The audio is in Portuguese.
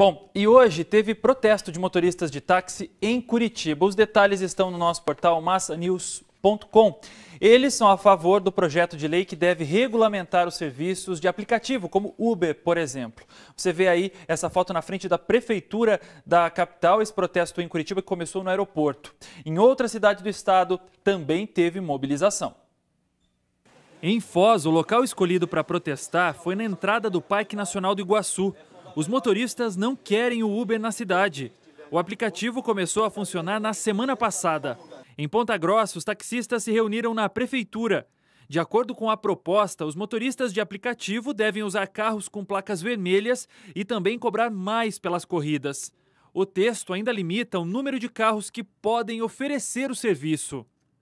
Bom, e hoje teve protesto de motoristas de táxi em Curitiba. Os detalhes estão no nosso portal massanews.com. Eles são a favor do projeto de lei que deve regulamentar os serviços de aplicativo, como Uber, por exemplo. Você vê aí essa foto na frente da prefeitura da capital, esse protesto em Curitiba que começou no aeroporto. Em outra cidade do estado também teve mobilização. Em Foz, o local escolhido para protestar foi na entrada do Parque Nacional do Iguaçu. Os motoristas não querem o Uber na cidade. O aplicativo começou a funcionar na semana passada. Em Ponta Grossa, os taxistas se reuniram na prefeitura. De acordo com a proposta, os motoristas de aplicativo devem usar carros com placas vermelhas e também cobrar mais pelas corridas. O texto ainda limita o número de carros que podem oferecer o serviço.